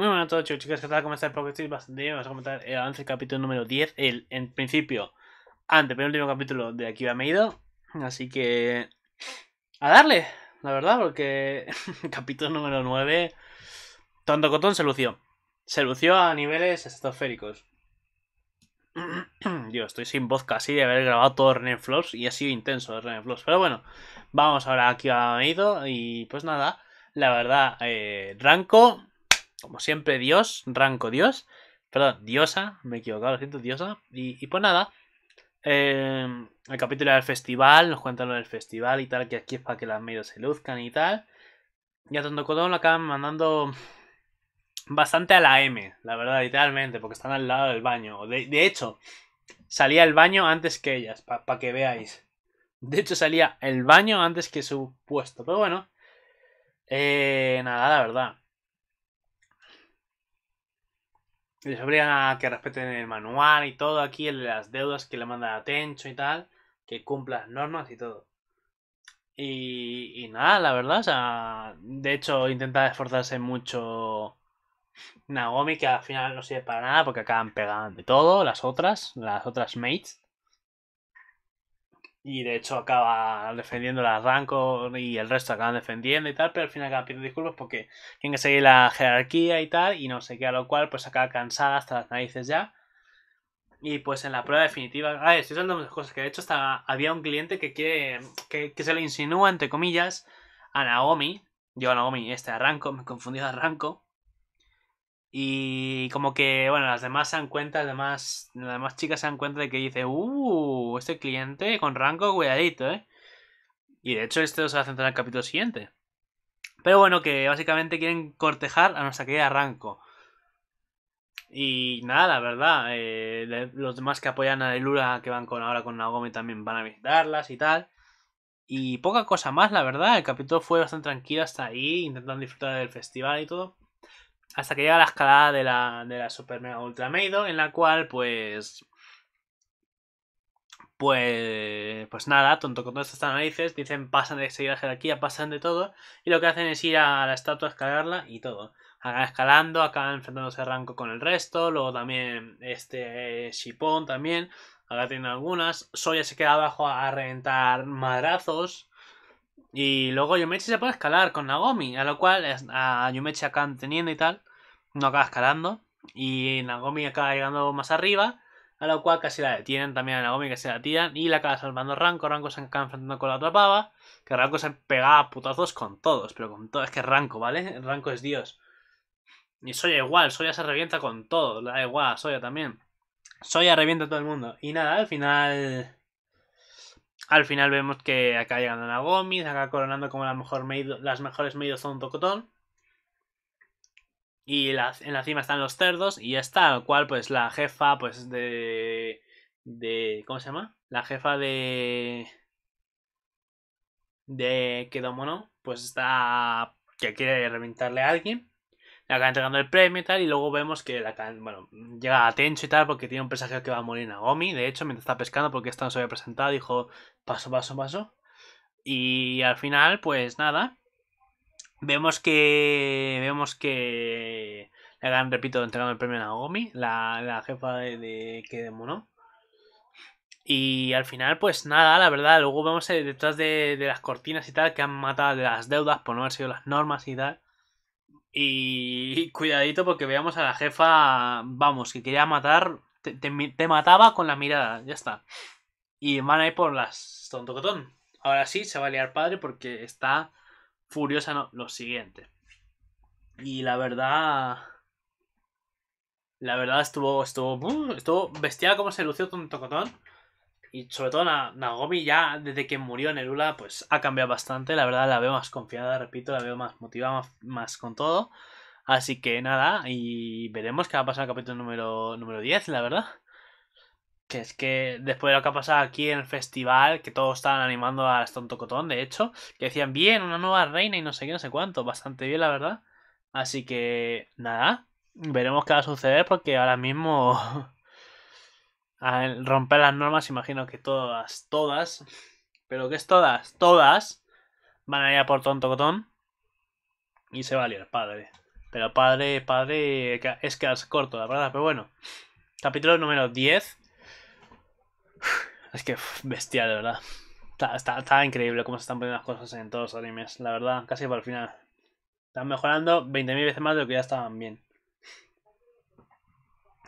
Muy buenas a todos chicos, chicas, ¿qué tal? ¿Cómo estáis? Porque estoy bastante vamos a comentar el avance del capítulo número 10, el, en principio, el último capítulo de Aquí va ido. así que, a darle, la verdad, porque capítulo número 9, Tonto Cotón se lució, se lució a niveles estratosféricos. Dios, estoy sin voz casi de haber grabado todo René Flops y ha sido intenso René Flops. Pero bueno, vamos ahora aquí a Meido y pues nada, la verdad, eh, Ranco como siempre, Dios, Ranco Dios, perdón, Diosa, me he equivocado, lo siento, Diosa. Y, y pues nada, em, el capítulo del festival, nos cuentan lo del festival y tal, que aquí es para que las medias se luzcan y tal. Y a Tondo Codón lo acaban mandando bastante a la M, la verdad, literalmente, porque están al lado del baño. De, hecho, salía el baño antes que ellas, para que veáis. De hecho, salía el baño antes que su puesto. Pero bueno, eh, nada, la verdad. les obligan que respeten el manual y todo aquí, las deudas que le manda a Tencho y tal, que cumpla las normas y todo. Y, y nada, la verdad, o sea, de hecho intenta esforzarse mucho Nagomi, que al final no sirve para nada porque acaban pegando de todo, las otras, las otras mates. Y de hecho acaba defendiendo la Arranco y el resto acaban defendiendo y tal, pero al final acaba pidiendo disculpas porque tienen que seguir la jerarquía y tal, y no sé qué, a lo cual pues acaba cansada hasta las narices ya. Y pues en la prueba definitiva, a ver, estoy son cosas, que he hecho había un cliente que que, se le insinúa, entre comillas, a Naomi, yo a Naomi, este Arranco me confundí a Ranco, y como que, bueno, las demás se dan cuenta, las demás chicas se dan cuenta de que dice, uh, este cliente con rango cuidadito, ¿eh? Y de hecho esto se va a centrar en el capítulo siguiente. Pero bueno, que básicamente quieren cortejar a nuestra querida Ranco. Y nada, la verdad, eh, los demás que apoyan a Lula, que van con ahora con Nagomi también van a visitarlas y tal. Y poca cosa más, la verdad. El capítulo fue bastante tranquilo hasta ahí, intentando disfrutar del festival y todo. Hasta que llega la escalada de la, Super Mega Ultra Meido, en la cual, pues. Pues. Pues nada, tonto con todas estas narices, dicen pasan de seguir este la jerarquía, pasan de todo, y lo que hacen es ir a la estatua a escalarla y todo. Acá escalando, acá enfrentándose a Ranco con el resto, luego también este Shipón también, acá tiene algunas. Soya se queda abajo a reventar madrazos y luego Yumechi se puede escalar con Nagomi, a lo cual a Yumechi acaban teniendo y tal, no acaba escalando. Y Nagomi acaba llegando más arriba, a lo cual casi la detienen también a Nagomi, que se la tiran y la acaba salvando Ranko. Ranko se acaba enfrentando con la otra pava, que Ranko se pegaba a putazos con todos, pero con todo, es que Ranko, ¿vale? Ranko es Dios. Y Soya igual, Soya se revienta con todo, da igual, Soya también. Soya revienta a todo el mundo. Y nada, al final al final vemos que acá llegando Nagomi, acá coronando como las mejores medios son Tocotón. Y en la cima están los cerdos y ya está, lo cual pues la jefa pues de... de ¿Cómo se llama? La jefa de... de Kedomono pues está... que quiere reventarle a alguien le entregando el premio y tal, y luego vemos que la, bueno, llega a Tencho y tal, porque tiene un presagio que va a morir Nagomi, de hecho, mientras está pescando, porque esta no se había presentado, dijo paso, paso, paso. Y al final, pues nada, vemos que, vemos que le han, repito, entregando el premio a Nagomi, la, jefa de, Kedemono, que Y al final, pues nada, la verdad, luego vemos eh, detrás de, de, las cortinas y tal que han matado de las deudas por no haber sido las normas y tal. Y cuidadito porque veamos a la jefa, vamos, que quería matar, te, mataba con la mirada, ya está. Y van a ir por las tontocotón. Ahora sí, se va a liar padre porque está furiosa lo siguiente. Y la verdad... La verdad estuvo, estuvo, uh, estuvo como se lució tontocotón. Y sobre todo Nagomi ya desde que murió en Nerula pues ha cambiado bastante. La verdad la veo más confiada, repito, la veo más motivada, más, con todo. Así que nada, y veremos qué va a pasar el capítulo número, número 10, la verdad. Que es que después de lo que ha pasado aquí en el festival, que todos estaban animando a Tonto Cotón, de hecho, que decían bien, una nueva reina y no sé qué, no sé cuánto, bastante bien, la verdad. Así que nada, veremos qué va a suceder porque ahora mismo al ah, romper las normas, imagino que todas, todas, pero que es todas, todas, van a ir a por tonto cotón y se va a liar padre. Pero padre, padre, es que es corto, la verdad, pero bueno. Capítulo número 10. Es que bestial, de verdad. Está, está, increíble cómo se están poniendo las cosas en todos los animes, la verdad, casi por el final. Están mejorando 20.000 veces más de lo que ya estaban bien.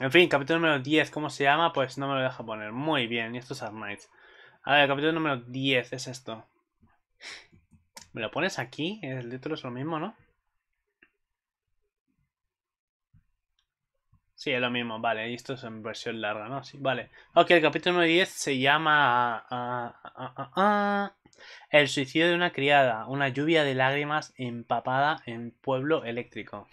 En fin, capítulo número 10, ¿cómo se llama? Pues no me lo deja poner. Muy bien, y esto es A ver, el capítulo número 10 es esto. ¿Me lo pones aquí? El título es lo mismo, ¿no? Sí, es lo mismo, vale. Y esto es en versión larga, ¿no? Sí, vale. Ok, el capítulo número 10 se llama... Ah, ah, ah, el suicidio de una criada, una lluvia de lágrimas empapada en pueblo eléctrico.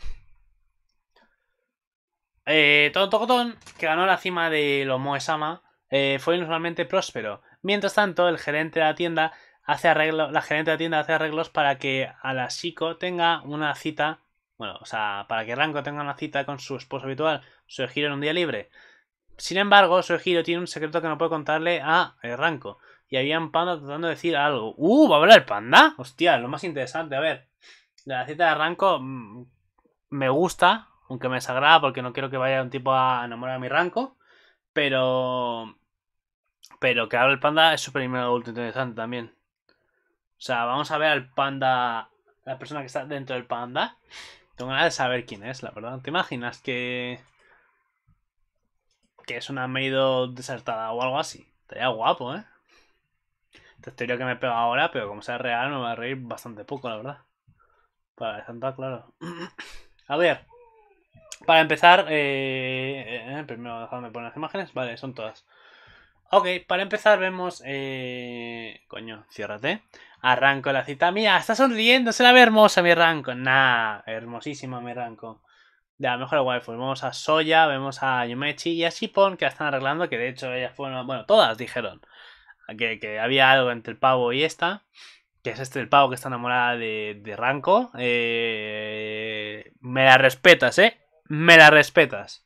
Eh, Tocotón, que ganó la cima de los Moesama, eh, fue inusualmente próspero. Mientras tanto, el gerente de la tienda hace arreglo, la gerente de la tienda hace arreglos para que a la tenga una cita, bueno, o sea, para que Ranko tenga una cita con su esposo habitual, su giro en un día libre. Sin embargo, su giro tiene un secreto que no puede contarle a eh, Ranko. Y había un panda tratando de decir algo. ¡Uh! ¿Va a hablar el panda? Hostia, lo más interesante. A ver, la cita de Ranko mm, me gusta, aunque me desagrada porque no quiero que vaya un tipo a enamorar a mi ranco. Pero. Pero que ahora el panda es súper interesante también. O sea, vamos a ver al panda. La persona que está dentro del panda. Tengo ganas de saber quién es, la verdad. ¿Te imaginas que. que es una medio desertada o algo así? Estaría guapo, ¿eh? Esta teoría que me pega ahora, pero como sea real, me va a reír bastante poco, la verdad. Para Santa, claro. a ver. Para empezar, eh, eh, eh primero dejadme poner las imágenes. Vale, son todas. Ok, para empezar vemos... Eh, coño, ciérrate. Arranco la cita. Mira, está sonriendo. Se la ve hermosa mi Ranco. Nah, hermosísima mi Ranco. De lo mejor waifu. Vemos a Soya, vemos a Yumechi y a Shippon, que la están arreglando. Que de hecho ellas fueron... Bueno, todas dijeron que, había algo entre el pavo y esta. Que es este el pavo que está enamorada de, de Ranco. Eh, me la respetas, ¿eh? me la respetas.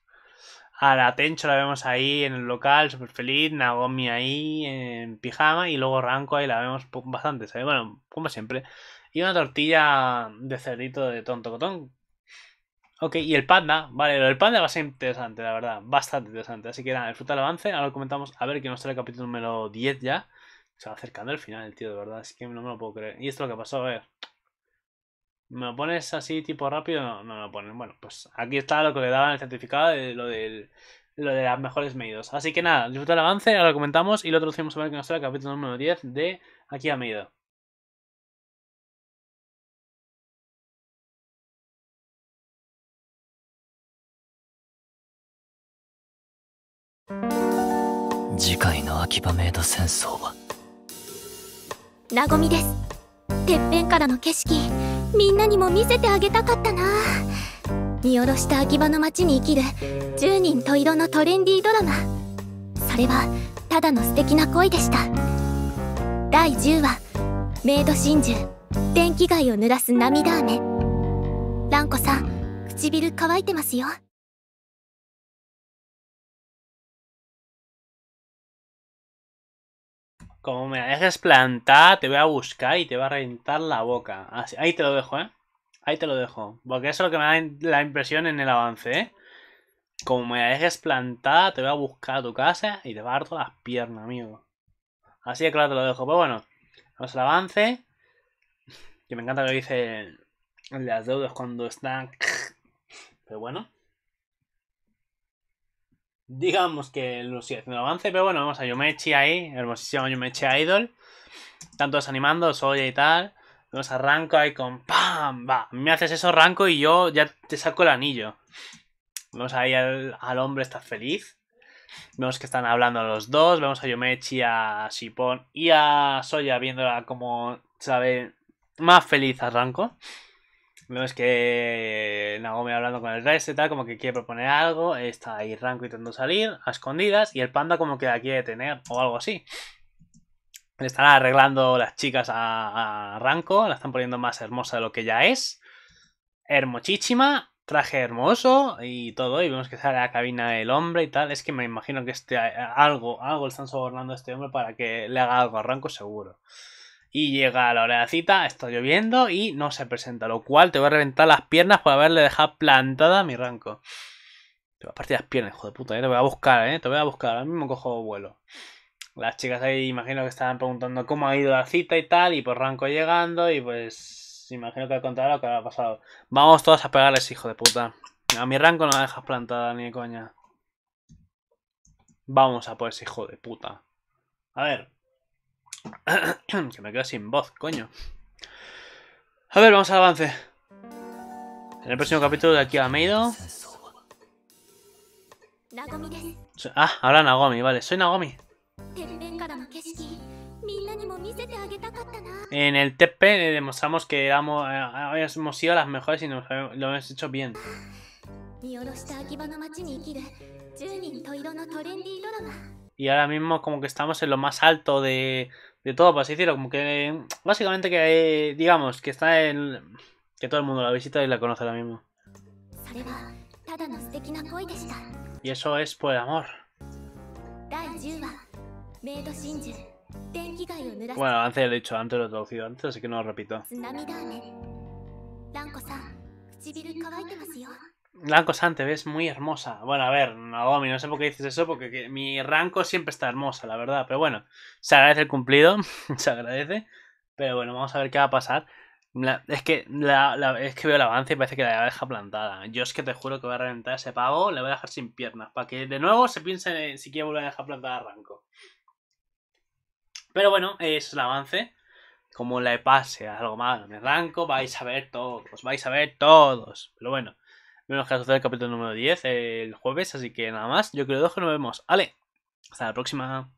A la Tencho la vemos ahí en el local, súper feliz, Nagomi ahí en pijama y luego Ranko ahí la vemos bastante, ¿sabes? Bueno, como siempre. Y una tortilla de cerdito de tonto cotón. Ok, y el panda, vale, el panda va a ser interesante, la verdad, bastante interesante. Así que nada, disfruta el avance, ahora lo comentamos, a ver que nos trae el capítulo número 10 ya. Se va acercando al final, el tío, de verdad, Así que no me lo puedo creer. Y esto es lo que pasó, a ver. ¿Me lo pones así tipo rápido? No, no me lo pones. Bueno, pues aquí está lo que le daban el certificado de lo de las mejores medidas. Así que nada, disfruta el avance, ahora lo comentamos y lo traducimos a ver que nos trae el capítulo número 10 de Aquí a Medida. Nagomi keshiki. みんなにも見せてあげたかったな見下ろした秋葉の街に生きる10人十色のトレンディードラマそれはただの素敵な恋でした第10話「メイド真珠電気街を濡らす涙雨」蘭子さん唇乾いてますよ Como me la dejes te voy a buscar y te va a reventar la boca. ahí te lo dejo, ¿eh? Ahí te lo dejo. Porque eso es lo que me da la impresión en el avance, ¿eh? Como me la dejes plantada, te voy a buscar a tu casa y te va a dar todas las piernas, amigo. Así de claro te lo dejo. Pero pues bueno, vamos al avance. Que me encanta lo que dice las deudas cuando están... Pero bueno digamos que lo sigue haciendo avance, pero bueno, vamos a Yumechi ahí, hermosísimo Yumechi Idol. Tanto desanimando, Soya y tal. vemos a y ahí con ¡Pam! Va, me haces eso arranco y yo ya te saco el anillo. Vemos ahí al, hombre está feliz. Vemos que están hablando los dos. Vemos a Yumechi, a Shipon y a Soya viéndola como, sabe, más feliz arranco Vemos que Nagome hablando con el resto y tal, como que quiere proponer algo. Está ahí Ranco intentando salir a escondidas y el panda como que la quiere tener o algo así. Le están arreglando las chicas a, Ranco la están poniendo más hermosa de lo que ya es. Hermochísima, traje hermoso y todo. Y vemos que sale a la cabina el hombre y tal. Es que me imagino que este, algo, algo le están sobornando a este hombre para que le haga algo a Ranco seguro. Y llega a la hora de la cita, está lloviendo y no se presenta, lo cual te va a reventar las piernas por haberle dejado plantada a mi ranco. Te va a partir las piernas, hijo de puta, eh, te voy a buscar, ¿eh? te voy a buscar, ahora mismo cojo vuelo. Las chicas ahí imagino que estaban preguntando cómo ha ido la cita y tal, y por ranco llegando, y pues imagino que ha contado lo que ha pasado. Vamos todos a pegarles, hijo de puta. A mi ranco no la dejas plantada ni de coña. Vamos a por ese hijo de puta. A ver, que me quedo sin voz, coño. A ver, vamos al avance. En el próximo capítulo de aquí a Meido. Ah, ahora Nagomi, vale, soy Nagomi. En el TP demostramos que éramos, eh, habíamos sido las mejores y lo hemos hecho bien. Y ahora mismo como que estamos en lo más alto de, de todo, por así decirlo, como que básicamente que eh, digamos que está en que todo el mundo la visita y la conoce ahora mismo. Y eso es por amor. Bueno, antes lo he dicho, antes lo he traducido antes, así que no lo repito. Blanco Sante, ves muy hermosa. Bueno, a ver, Naomi, no sé por qué dices eso, porque mi ranco siempre está hermosa, la verdad. Pero bueno, se agradece el cumplido, se agradece. Pero bueno, vamos a ver qué va a pasar. es, que, la, es que veo el avance y parece que la deja plantada. Yo es que te juro que voy a reventar ese pago, le voy a dejar sin piernas, para que de nuevo se piense si quiere volver a dejar plantada a Ranco. Pero bueno, es el avance. Como le pase algo malo, me Ranco, vais a ver todos, vais a ver todos. Pero bueno. Vemos que hacer el capítulo número 10 el jueves, así que nada más. Yo creo que nos vemos. Ale, hasta la próxima.